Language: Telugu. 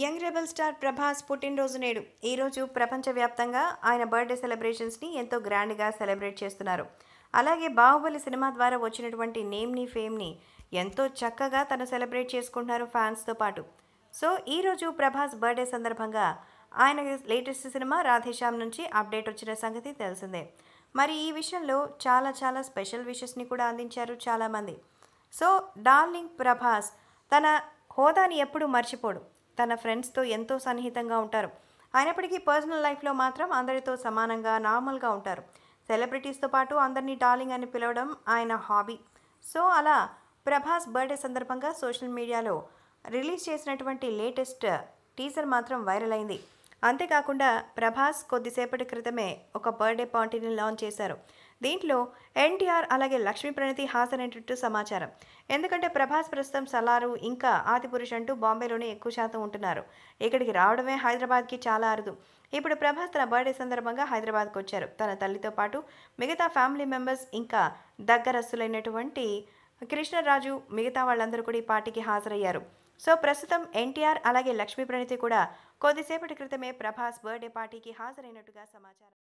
యంగ్ రెబల్ స్టార్ ప్రభాస్ పుట్టినరోజు నేడు ఈరోజు ప్రపంచవ్యాప్తంగా ఆయన బర్త్డే సెలబ్రేషన్స్ని ఎంతో గ్రాండ్గా సెలబ్రేట్ చేస్తున్నారు అలాగే బాహుబలి సినిమా ద్వారా వచ్చినటువంటి నేమ్ని ఫేమ్ని ఎంతో చక్కగా తను సెలబ్రేట్ చేసుకుంటున్నారు ఫ్యాన్స్తో పాటు సో ఈరోజు ప్రభాస్ బర్త్డే సందర్భంగా ఆయన లేటెస్ట్ సినిమా రాధేశ్యామ్ నుంచి అప్డేట్ వచ్చిన సంగతి తెలిసిందే మరి ఈ విషయంలో చాలా చాలా స్పెషల్ విషెస్ని కూడా అందించారు చాలామంది సో డార్లింగ్ ప్రభాస్ తన హోదాని ఎప్పుడు మర్చిపోడు తన ఫ్రెండ్స్తో ఎంతో సన్నిహితంగా ఉంటారు అయినప్పటికీ పర్సనల్ లైఫ్లో మాత్రం అందరితో సమానంగా నార్మల్గా ఉంటారు సెలబ్రిటీస్తో పాటు అందరినీ డార్లింగ్ అని పిలవడం ఆయన హాబీ సో అలా ప్రభాస్ బర్త్డే సందర్భంగా సోషల్ మీడియాలో రిలీజ్ చేసినటువంటి లేటెస్ట్ టీజర్ మాత్రం వైరల్ అయింది అంతేకాకుండా ప్రభాస్ కొద్దిసేపటి క్రితమే ఒక బర్త్డే పార్టీని లాంచ్ చేశారు దీంట్లో ఎన్టీఆర్ అలాగే లక్ష్మీ ప్రణతి హాజరైనట్టు సమాచారం ఎందుకంటే ప్రభాస్ ప్రస్తుతం సలారు ఇంకా ఆదిపురుష్ అంటూ బాంబేలోనే ఎక్కువ శాతం ఉంటున్నారు ఇక్కడికి రావడమే హైదరాబాద్కి చాలా అరుదు ఇప్పుడు ప్రభాస్ తన బర్త్డే సందర్భంగా హైదరాబాద్కు వచ్చారు తన తల్లితో పాటు మిగతా ఫ్యామిలీ మెంబర్స్ ఇంకా దగ్గరస్తులైనటువంటి కృష్ణరాజు మిగతా వాళ్ళందరూ కూడా ఈ పార్టీకి హాజరయ్యారు సో ప్రస్తుతం ఎన్టీఆర్ అలాగే లక్ష్మీ ప్రణతి కూడా కొద్దిసేపటి క్రితమే ప్రభాస్ బర్త్డే పార్టీకి హాజరైనట్టుగా సమాచారం